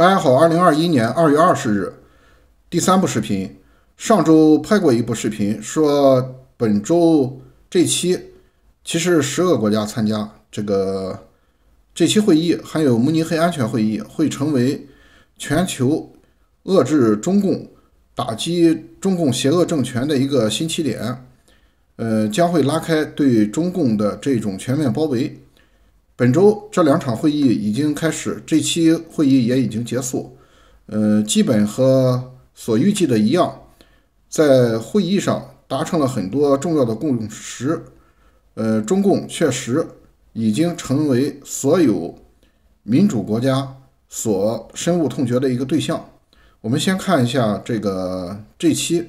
大家好，二零二一年二月二十日，第三部视频。上周拍过一部视频，说本周这期其实十个国家参加这个这期会议，还有慕尼黑安全会议会成为全球遏制中共、打击中共邪恶政权的一个新起点。呃，将会拉开对中共的这种全面包围。本周这两场会议已经开始，这期会议也已经结束，呃，基本和所预计的一样，在会议上达成了很多重要的共识，呃，中共确实已经成为所有民主国家所深恶痛绝的一个对象。我们先看一下这个这期，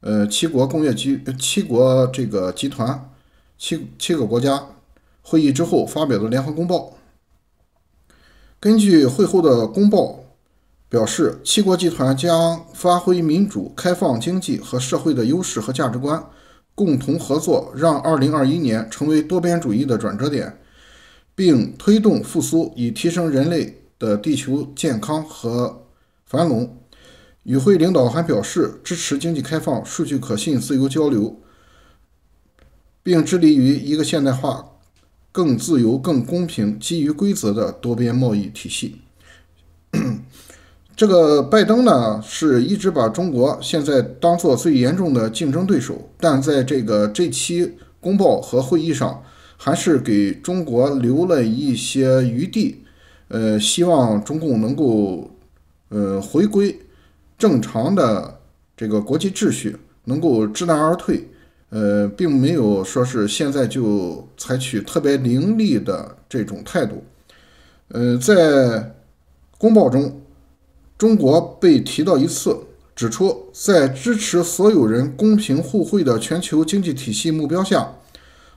呃，七国工业集七国这个集团，七七个国家。会议之后发表的联合公报，根据会后的公报表示，七国集团将发挥民主、开放经济和社会的优势和价值观，共同合作，让二零二一年成为多边主义的转折点，并推动复苏，以提升人类的地球健康和繁荣。与会领导还表示支持经济开放、数据可信、自由交流，并致力于一个现代化。更自由、更公平、基于规则的多边贸易体系。这个拜登呢，是一直把中国现在当做最严重的竞争对手，但在这个这期公报和会议上，还是给中国留了一些余地。呃，希望中共能够呃回归正常的这个国际秩序，能够知难而退。呃，并没有说是现在就采取特别凌厉的这种态度。呃，在公报中，中国被提到一次，指出在支持所有人公平互惠的全球经济体系目标下，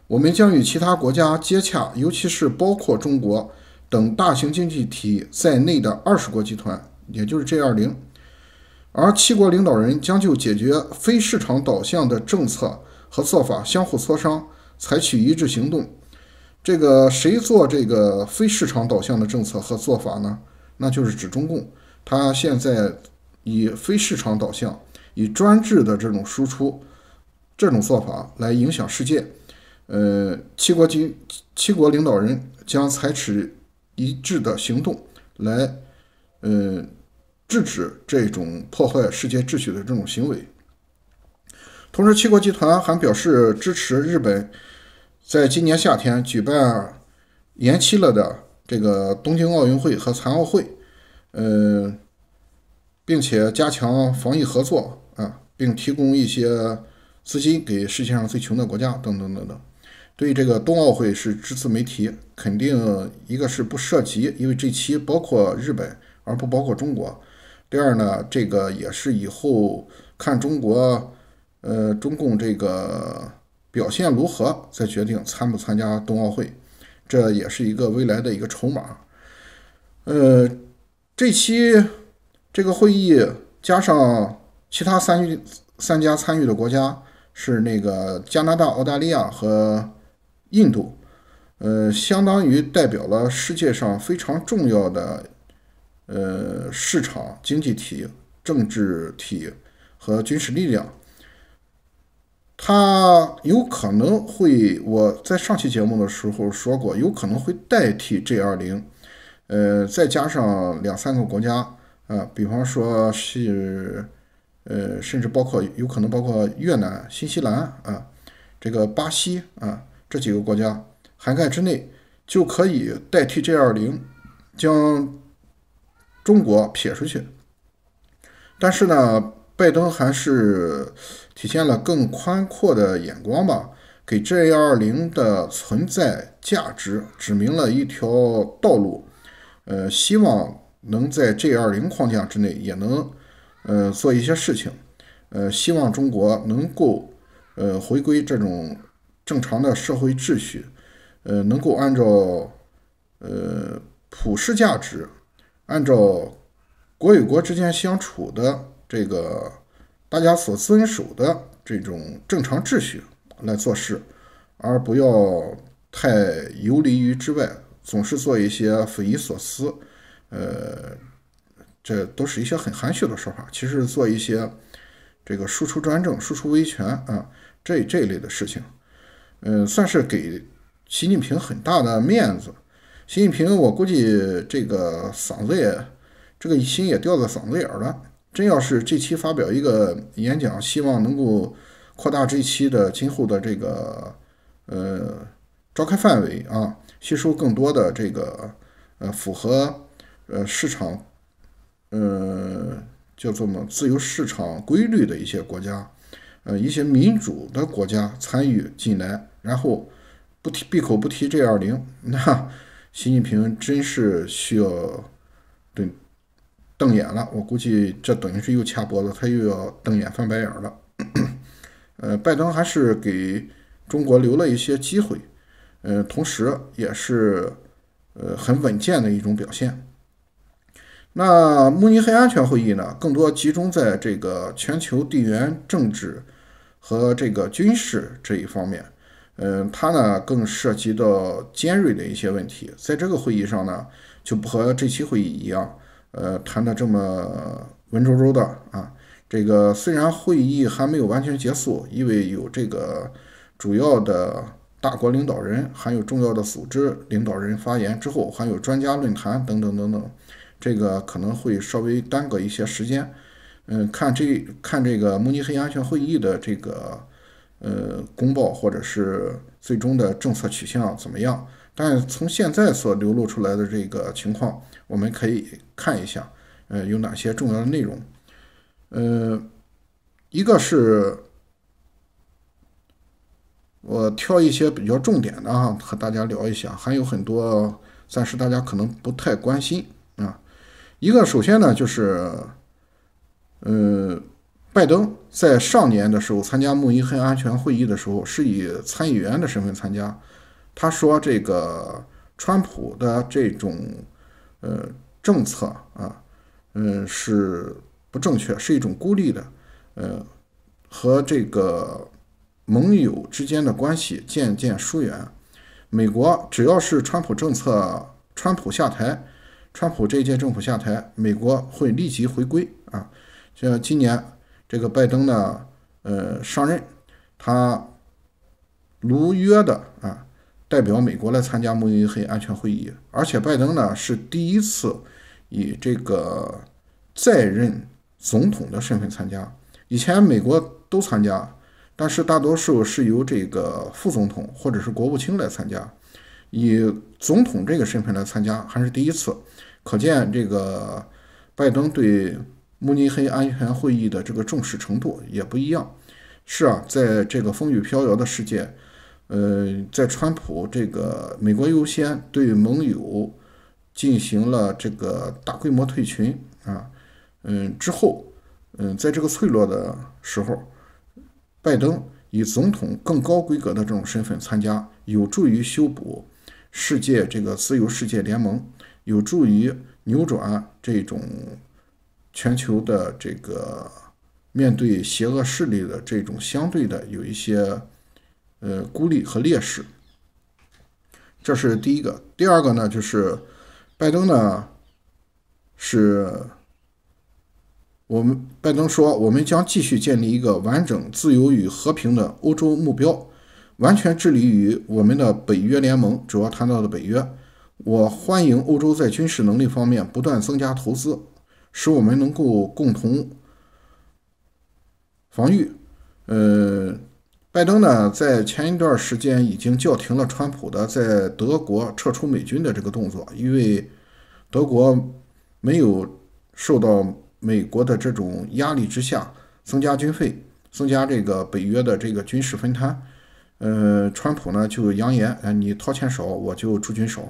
我们将与其他国家接洽，尤其是包括中国等大型经济体在内的二十国集团，也就是 G20。而七国领导人将就解决非市场导向的政策。和做法相互磋商，采取一致行动。这个谁做这个非市场导向的政策和做法呢？那就是指中共。它现在以非市场导向、以专制的这种输出、这种做法来影响世界。呃，七国军七国领导人将采取一致的行动来，呃，制止这种破坏世界秩序的这种行为。同时，七国集团还表示支持日本在今年夏天举办延期了的这个东京奥运会和残奥会，呃，并且加强防疫合作啊，并提供一些资金给世界上最穷的国家等等等等。对这个冬奥会是只字没提，肯定一个是不涉及，因为这期包括日本而不包括中国。第二呢，这个也是以后看中国。呃，中共这个表现如何，再决定参不参加冬奥会，这也是一个未来的一个筹码。呃，这期这个会议加上其他三三家参与的国家是那个加拿大、澳大利亚和印度，呃，相当于代表了世界上非常重要的呃市场经济体、政治体和军事力量。它有可能会，我在上期节目的时候说过，有可能会代替 G 二零，呃，再加上两三个国家，啊，比方说是，呃，甚至包括有可能包括越南、新西兰啊，这个巴西啊，这几个国家涵盖之内，就可以代替 G 二零，将中国撇出去。但是呢，拜登还是。体现了更宽阔的眼光吧，给 J 二零的存在价值指明了一条道路。呃，希望能在 J 二零框架之内也能，呃，做一些事情。呃，希望中国能够，呃，回归这种正常的社会秩序。呃，能够按照，呃，普世价值，按照国与国之间相处的这个。大家所遵守的这种正常秩序来做事，而不要太游离于之外，总是做一些匪夷所思，呃，这都是一些很含蓄的说法。其实做一些这个输出专政、输出维权啊，这这一类的事情，嗯，算是给习近平很大的面子。习近平，我估计这个嗓子也，这个心也掉在嗓子眼儿了。真要是这期发表一个演讲，希望能够扩大这期的今后的这个呃召开范围啊，吸收更多的这个呃符合呃市场呃叫做么自由市场规律的一些国家，呃一些民主的国家参与进来，然后不提闭口不提 G 二零，那习近平真是需要对。瞪眼了，我估计这等于是又掐脖子，他又要瞪眼翻白眼了。呃，拜登还是给中国留了一些机会，呃，同时也是呃很稳健的一种表现。那慕尼黑安全会议呢，更多集中在这个全球地缘政治和这个军事这一方面，嗯，它呢更涉及到尖锐的一些问题，在这个会议上呢，就不和这期会议一样。呃，谈的这么文绉绉的啊！这个虽然会议还没有完全结束，因为有这个主要的大国领导人，还有重要的组织领导人发言之后，还有专家论坛等等等等，这个可能会稍微耽搁一些时间。嗯，看这看这个慕尼黑安全会议的这个呃公报，或者是最终的政策取向怎么样。但从现在所流露出来的这个情况，我们可以看一下，呃，有哪些重要的内容。呃，一个是，我挑一些比较重点的啊，和大家聊一下。还有很多，暂时大家可能不太关心啊。一个首先呢，就是，呃，拜登在上年的时候参加慕尼黑安全会议的时候，是以参议员的身份参加。他说：“这个川普的这种，呃，政策啊，嗯，是不正确，是一种孤立的，呃，和这个盟友之间的关系渐渐疏远。美国只要是川普政策，川普下台，川普这一届政府下台，美国会立即回归啊。像今年这个拜登呢，呃，上任，他如约的啊。”代表美国来参加慕尼黑安全会议，而且拜登呢是第一次以这个在任总统的身份参加。以前美国都参加，但是大多数是由这个副总统或者是国务卿来参加，以总统这个身份来参加还是第一次。可见这个拜登对慕尼黑安全会议的这个重视程度也不一样。是啊，在这个风雨飘摇的世界。呃，在川普这个“美国优先”对盟友进行了这个大规模退群啊，嗯之后，嗯，在这个脆弱的时候，拜登以总统更高规格的这种身份参加，有助于修补世界这个自由世界联盟，有助于扭转这种全球的这个面对邪恶势力的这种相对的有一些。呃，孤立和劣势，这是第一个。第二个呢，就是拜登呢，是我们拜登说，我们将继续建立一个完整、自由与和平的欧洲目标，完全致力于我们的北约联盟。主要谈到的北约，我欢迎欧洲在军事能力方面不断增加投资，使我们能够共同防御。呃。拜登呢，在前一段时间已经叫停了川普的在德国撤出美军的这个动作，因为德国没有受到美国的这种压力之下增加军费、增加这个北约的这个军事分摊。呃，川普呢就扬言，哎，你掏钱少，我就驻军少，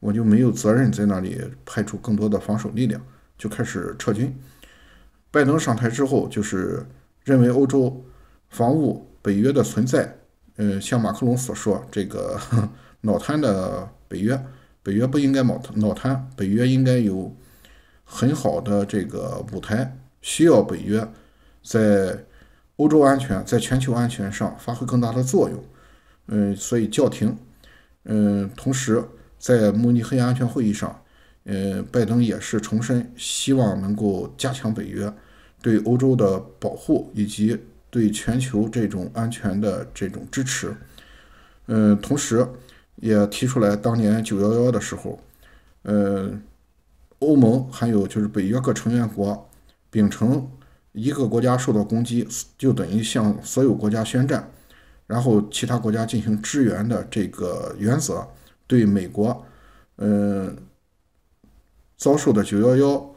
我就没有责任在那里派出更多的防守力量，就开始撤军。拜登上台之后，就是认为欧洲防务。北约的存在，呃，像马克龙所说，这个 脑瘫的北约，北约不应该脑脑瘫，北约应该有很好的这个舞台，需要北约在欧洲安全、在全球安全上发挥更大的作用。嗯，所以叫停。嗯，同时在慕尼黑安全会议上，呃，拜登也是重申，希望能够加强北约对欧洲的保护以及。对全球这种安全的这种支持，嗯，同时也提出来，当年九幺幺的时候，呃，欧盟还有就是北约各成员国秉承一个国家受到攻击就等于向所有国家宣战，然后其他国家进行支援的这个原则，对美国，嗯，遭受的九幺幺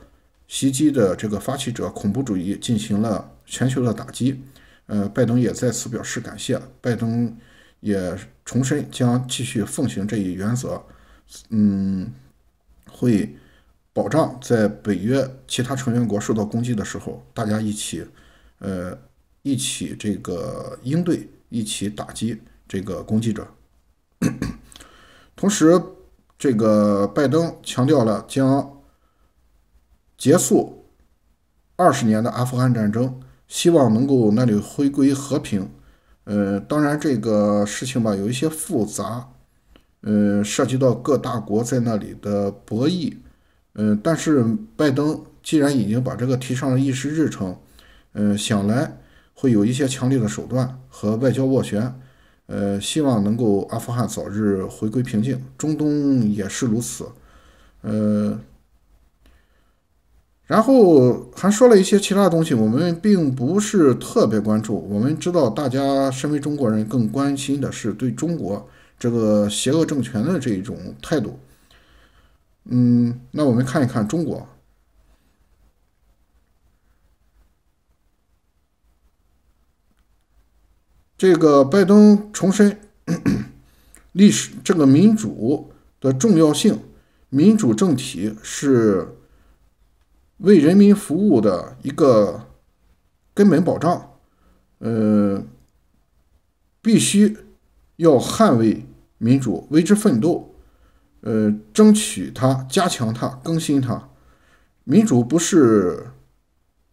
袭击的这个发起者恐怖主义进行了全球的打击。呃，拜登也再次表示感谢。拜登也重申将继续奉行这一原则，嗯，会保障在北约其他成员国受到攻击的时候，大家一起，呃，一起这个应对，一起打击这个攻击者。同时，这个拜登强调了将结束二十年的阿富汗战争。希望能够那里回归和平，呃，当然这个事情吧有一些复杂，呃，涉及到各大国在那里的博弈，嗯，但是拜登既然已经把这个提上了议事日程，嗯，想来会有一些强力的手段和外交斡旋，呃，希望能够阿富汗早日回归平静，中东也是如此，嗯。然后还说了一些其他东西，我们并不是特别关注。我们知道，大家身为中国人更关心的是对中国这个邪恶政权的这一种态度。嗯，那我们看一看中国。这个拜登重申 历史这个民主的重要性，民主政体是。为人民服务的一个根本保障，呃，必须要捍卫民主，为之奋斗，呃，争取它，加强它，更新它。民主不是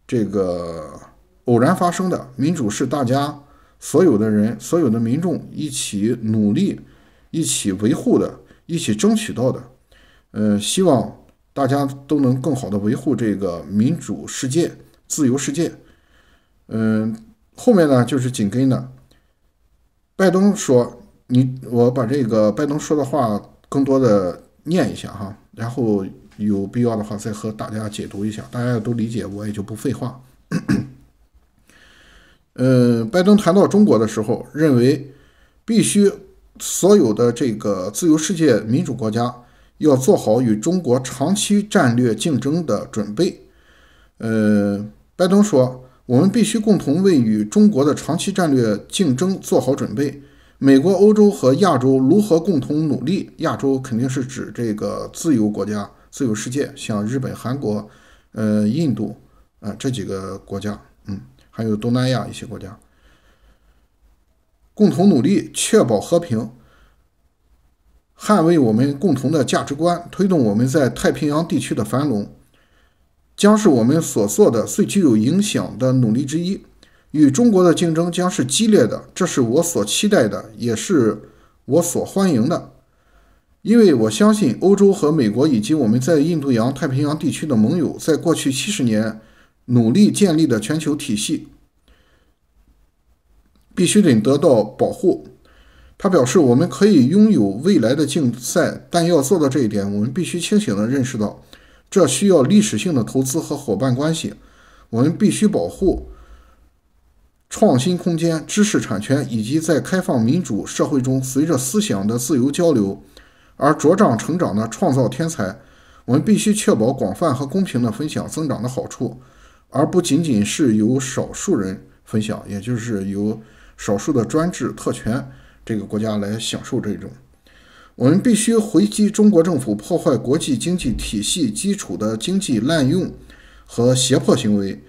这个偶然发生的，民主是大家所有的人、所有的民众一起努力、一起维护的、一起争取到的。嗯，希望。大家都能更好的维护这个民主世界、自由世界。嗯，后面呢就是紧跟的。拜登说：“你，我把这个拜登说的话更多的念一下哈，然后有必要的话再和大家解读一下，大家都理解，我也就不废话。”嗯，拜登谈到中国的时候，认为必须所有的这个自由世界、民主国家。要做好与中国长期战略竞争的准备。呃，拜登说：“我们必须共同为与中国的长期战略竞争做好准备。美国、欧洲和亚洲如何共同努力？亚洲肯定是指这个自由国家、自由世界，像日本、韩国、呃，印度啊这几个国家，嗯，还有东南亚一些国家，共同努力，确保和平。”捍卫我们共同的价值观，推动我们在太平洋地区的繁荣，将是我们所做的最具有影响的努力之一。与中国的竞争将是激烈的，这是我所期待的，也是我所欢迎的，因为我相信欧洲和美国以及我们在印度洋太平洋地区的盟友在过去七十年努力建立的全球体系，必须得得到保护。他表示：“我们可以拥有未来的竞赛，但要做到这一点，我们必须清醒地认识到，这需要历史性的投资和伙伴关系。我们必须保护创新空间、知识产权，以及在开放民主社会中，随着思想的自由交流而茁壮成长的创造天才。我们必须确保广泛和公平的分享增长的好处，而不仅仅是由少数人分享，也就是由少数的专制特权。”这个国家来享受这种，我们必须回击中国政府破坏国际经济体系基础的经济滥用和胁迫行为。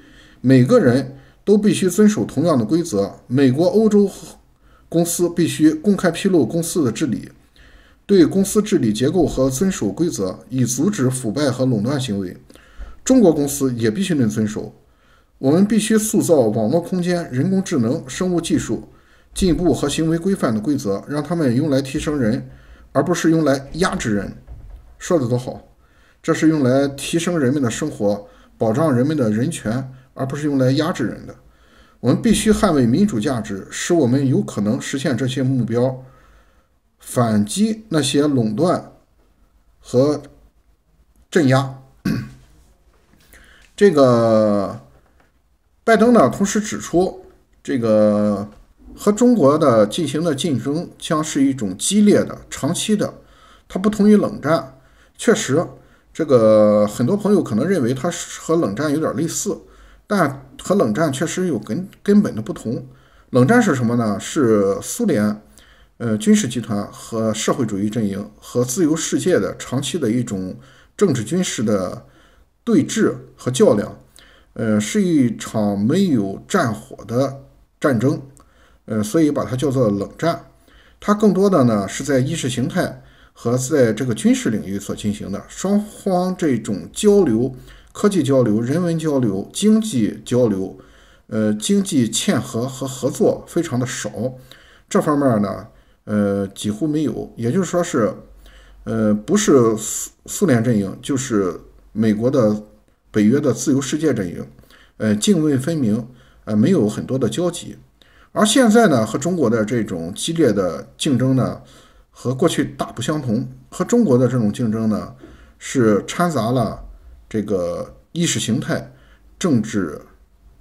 每个人都必须遵守同样的规则。美国、欧洲公司必须公开披露公司的治理，对公司治理结构和遵守规则，以阻止腐败和垄断行为。中国公司也必须能遵守。我们必须塑造网络空间、人工智能、生物技术。进步和行为规范的规则，让他们用来提升人，而不是用来压制人。说的多好，这是用来提升人们的生活，保障人们的人权，而不是用来压制人的。我们必须捍卫民主价值，使我们有可能实现这些目标，反击那些垄断和镇压。这个拜登呢，同时指出这个。和中国的进行的竞争将是一种激烈的、长期的，它不同于冷战。确实，这个很多朋友可能认为它是和冷战有点类似，但和冷战确实有根根本的不同。冷战是什么呢？是苏联，呃，军事集团和社会主义阵营和自由世界的长期的一种政治军事的对峙和较量，呃，是一场没有战火的战争。呃，所以把它叫做冷战，它更多的呢是在意识形态和在这个军事领域所进行的双方这种交流、科技交流、人文交流、经济交流，呃，经济嵌合和合作非常的少，这方面呢，呃，几乎没有。也就是说是，呃，不是苏苏联阵营，就是美国的北约的自由世界阵营，呃，泾渭分明，呃，没有很多的交集。而现在呢，和中国的这种激烈的竞争呢，和过去大不相同。和中国的这种竞争呢，是掺杂了这个意识形态、政治，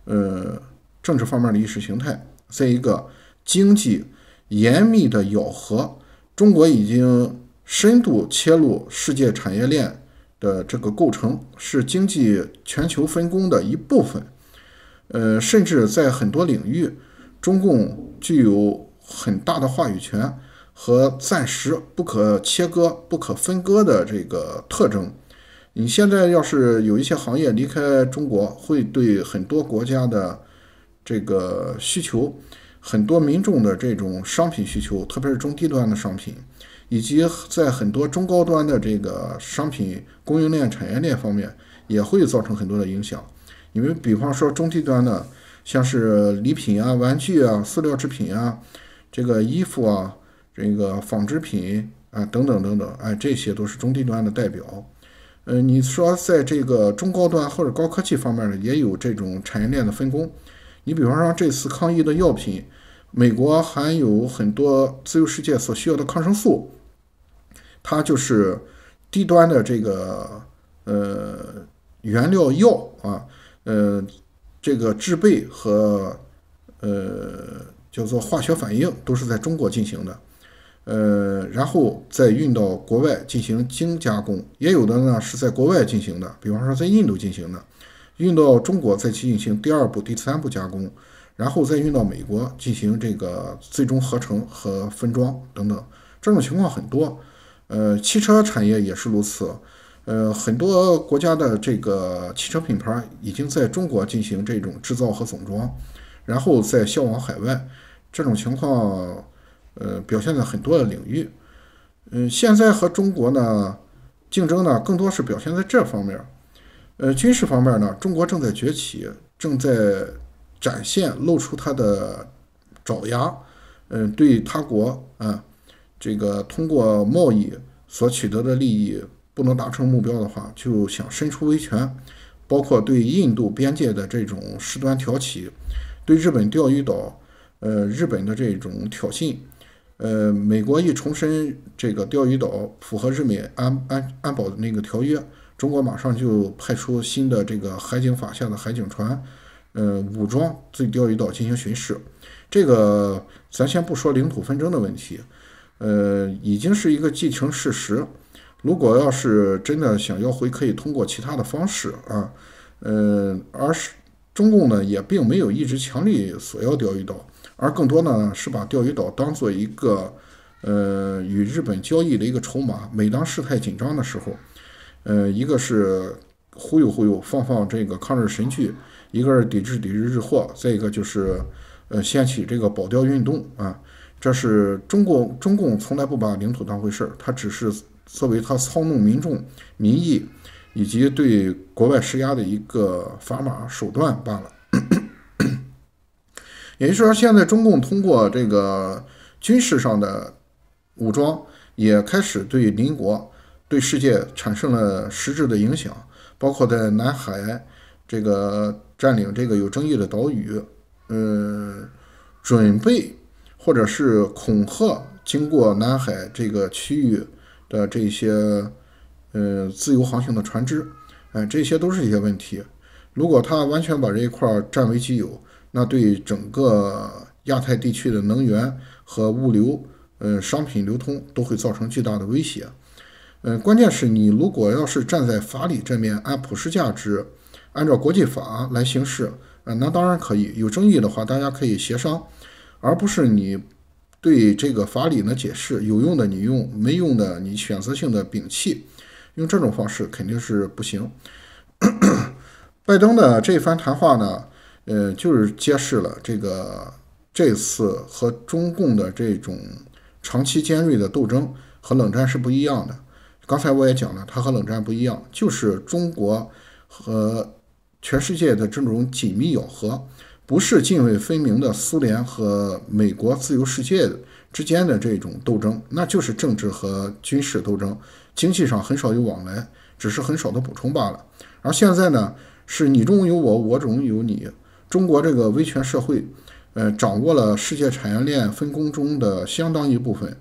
呃，政治方面的意识形态。再一个，经济严密的咬合，中国已经深度切入世界产业链的这个构成，是经济全球分工的一部分。呃，甚至在很多领域。中共具有很大的话语权和暂时不可切割、不可分割的这个特征。你现在要是有一些行业离开中国，会对很多国家的这个需求、很多民众的这种商品需求，特别是中低端的商品，以及在很多中高端的这个商品供应链、产业链方面，也会造成很多的影响。你们比方说中低端的。像是礼品啊、玩具啊、塑料制品啊，这个衣服啊、这个纺织品啊，等等等等，哎，这些都是中低端的代表。嗯，你说在这个中高端或者高科技方面呢，也有这种产业链的分工。你比方说这次抗疫的药品，美国含有很多自由世界所需要的抗生素，它就是低端的这个呃原料药啊，呃。这个制备和呃叫做化学反应都是在中国进行的，呃，然后再运到国外进行精加工，也有的呢是在国外进行的，比方说在印度进行的，运到中国再去进行第二步、第三步加工，然后再运到美国进行这个最终合成和分装等等，这种情况很多，呃，汽车产业也是如此。呃，很多国家的这个汽车品牌已经在中国进行这种制造和总装，然后再销往海外。这种情况，呃，表现在很多的领域。嗯，现在和中国呢竞争呢，更多是表现在这方面。呃，军事方面呢，中国正在崛起，正在展现、露出它的爪牙。嗯，对他国啊，这个通过贸易所取得的利益。不能达成目标的话，就想伸出维权，包括对印度边界的这种事端挑起，对日本钓鱼岛，呃，日本的这种挑衅，呃，美国一重申这个钓鱼岛符合日美安安安保的那个条约，中国马上就派出新的这个海警法下的海警船，呃，武装对钓鱼岛进行巡视。这个咱先不说领土纷争的问题，呃，已经是一个既成事实。如果要是真的想要回，可以通过其他的方式啊，嗯，而是中共呢也并没有一直强力索要钓鱼岛，而更多呢是把钓鱼岛当做一个，呃，与日本交易的一个筹码。每当事态紧张的时候，呃，一个是忽悠忽悠，放放这个抗日神剧；，一个是抵制抵制日货；，再一个就是，呃，掀起这个保钓运动啊。这是中共，中共从来不把领土当回事儿，他只是。作为他操弄民众民意以及对国外施压的一个砝码手段罢了。也就是说，现在中共通过这个军事上的武装也开始对邻国、对世界产生了实质的影响，包括在南海这个占领这个有争议的岛屿，呃，准备或者是恐吓经过南海这个区域。的这些，呃，自由航行的船只，哎，这些都是一些问题。如果他完全把这一块占为己有，那对整个亚太地区的能源和物流，呃，商品流通都会造成巨大的威胁。嗯，关键是你如果要是站在法理这面，按普世价值，按照国际法来行事，呃，那当然可以。有争议的话，大家可以协商，而不是你。对这个法理呢解释有用的你用，没用的你选择性的摒弃，用这种方式肯定是不行。拜登的这番谈话呢，呃，就是揭示了这个这次和中共的这种长期尖锐的斗争和冷战是不一样的。刚才我也讲了，它和冷战不一样，就是中国和全世界的这种紧密咬合。不是泾渭分明的苏联和美国自由世界之间的这种斗争，那就是政治和军事斗争，经济上很少有往来，只是很少的补充罢了。而现在呢，是你中有我，我中有你。中国这个威权社会，呃，掌握了世界产业链分工中的相当一部分，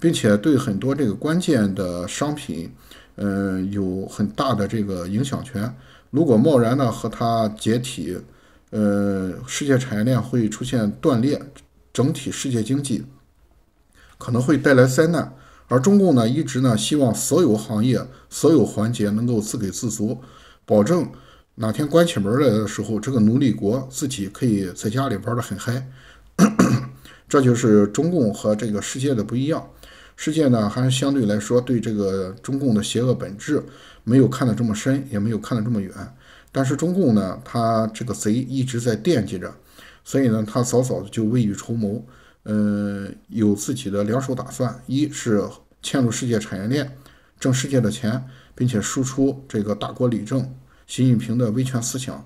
并且对很多这个关键的商品，呃，有很大的这个影响权。如果贸然呢和它解体，呃，世界产业链会出现断裂，整体世界经济可能会带来灾难。而中共呢，一直呢希望所有行业、所有环节能够自给自足，保证哪天关起门来的时候，这个奴隶国自己可以在家里玩的很嗨。这就是中共和这个世界的不一样。世界呢，还是相对来说对这个中共的邪恶本质没有看得这么深，也没有看得这么远。但是中共呢，他这个贼一直在惦记着，所以呢，他早早就未雨绸缪，呃，有自己的两手打算：一是嵌入世界产业链，挣世界的钱，并且输出这个大国理政、习近平的威权思想；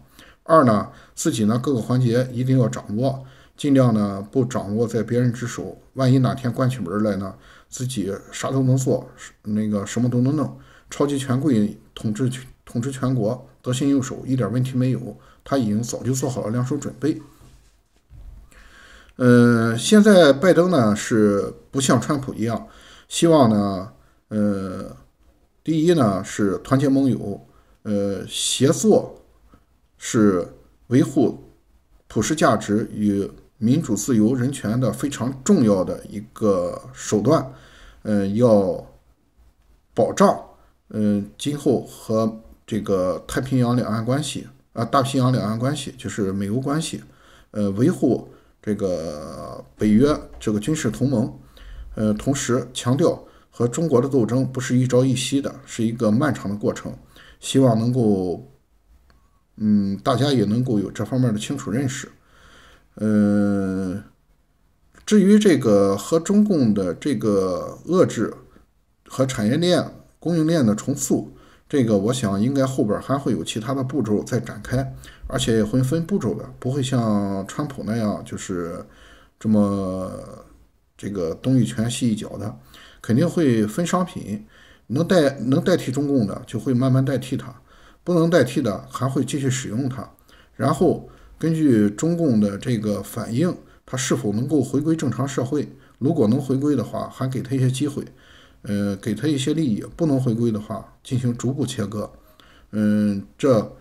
二呢，自己呢各个环节一定要掌握，尽量呢不掌握在别人之手。万一哪天关起门来呢，自己啥都能做，那个什么都能弄，超级权贵统治统治全国。核心右手一点问题没有，他已经早就做好了两手准备。呃，现在拜登呢是不像川普一样，希望呢，呃，第一呢是团结盟友，呃，协作是维护普世价值与民主、自由、人权的非常重要的一个手段。嗯，要保障，嗯，今后和。这个太平洋两岸关系啊，大西洋两岸关系就是美欧关系，呃，维护这个北约这个军事同盟，呃，同时强调和中国的斗争不是一朝一夕的，是一个漫长的过程，希望能够，嗯，大家也能够有这方面的清楚认识，呃，至于这个和中共的这个遏制和产业链供应链的重塑。这个我想应该后边还会有其他的步骤再展开，而且也会分步骤的，不会像川普那样就是这么这个东一拳西一脚的，肯定会分商品，能代能代替中共的就会慢慢代替它，不能代替的还会继续使用它，然后根据中共的这个反应，它是否能够回归正常社会，如果能回归的话，还给他一些机会。呃，给他一些利益，不能回归的话，进行逐步切割。嗯，这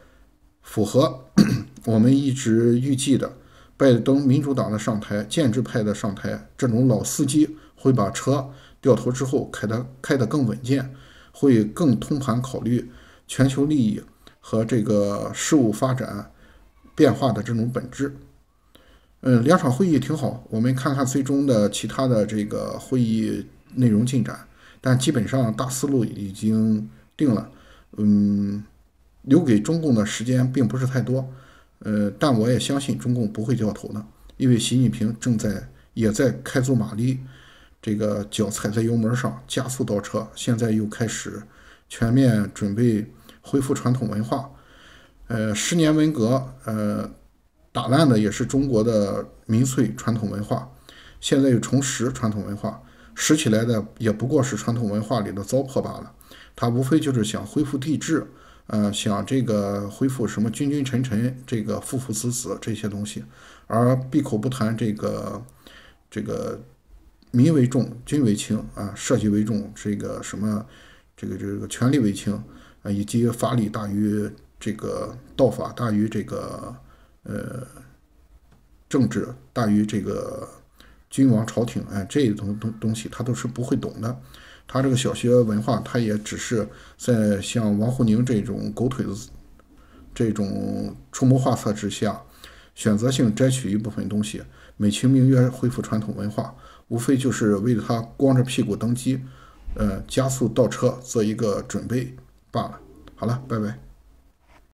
符合 我们一直预计的，拜登民主党的上台，建制派的上台，这种老司机会把车掉头之后开得开得更稳健，会更通盘考虑全球利益和这个事物发展变化的这种本质。嗯，两场会议挺好，我们看看最终的其他的这个会议内容进展。但基本上大思路已经定了，嗯，留给中共的时间并不是太多，呃，但我也相信中共不会掉头的，因为习近平正在也在开足马力，这个脚踩在油门上加速倒车，现在又开始全面准备恢复传统文化，呃，十年文革，呃，打烂的也是中国的民粹传统文化，现在又重拾传统文化。拾起来的也不过是传统文化里的糟粕罢了，他无非就是想恢复帝制，呃，想这个恢复什么君君臣臣，这个父父子子这些东西，而闭口不谈这个这个民为重，君为轻啊，社稷为重，这个什么这个这个权力为轻啊，以及法理大于这个道法大于这个呃政治大于这个。君王朝廷，哎，这一东东东西他都是不会懂的。他这个小学文化，他也只是在像王沪宁这种狗腿子这种出谋划策之下，选择性摘取一部分东西，美其名曰恢复传统文化，无非就是为他光着屁股登基，呃，加速倒车做一个准备罢了。好了，拜拜。